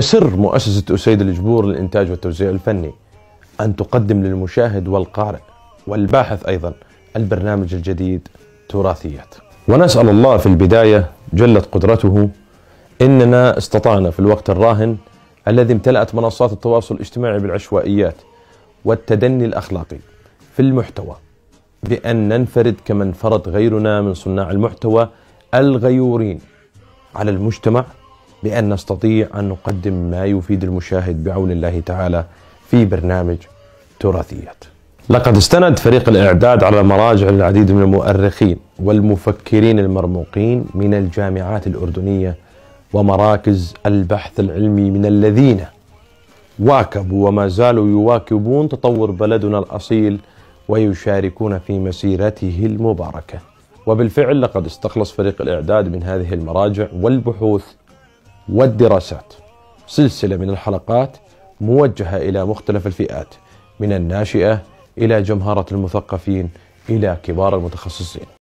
سر مؤسسة أسيد الجبور للإنتاج والتوزيع الفني أن تقدم للمشاهد والقارئ والباحث أيضا البرنامج الجديد تراثيات ونسأل الله في البداية جلت قدرته إننا استطعنا في الوقت الراهن الذي امتلأت منصات التواصل الاجتماعي بالعشوائيات والتدني الأخلاقي في المحتوى بأن ننفرد كما انفرد غيرنا من صناع المحتوى الغيورين على المجتمع بأن نستطيع أن نقدم ما يفيد المشاهد بعون الله تعالى في برنامج تراثيات لقد استند فريق الإعداد على مراجع العديد من المؤرخين والمفكرين المرموقين من الجامعات الأردنية ومراكز البحث العلمي من الذين واكبوا وما زالوا يواكبون تطور بلدنا الأصيل ويشاركون في مسيرته المباركة وبالفعل لقد استخلص فريق الإعداد من هذه المراجع والبحوث والدراسات سلسلة من الحلقات موجهة إلى مختلف الفئات من الناشئة إلى جمهرة المثقفين إلى كبار المتخصصين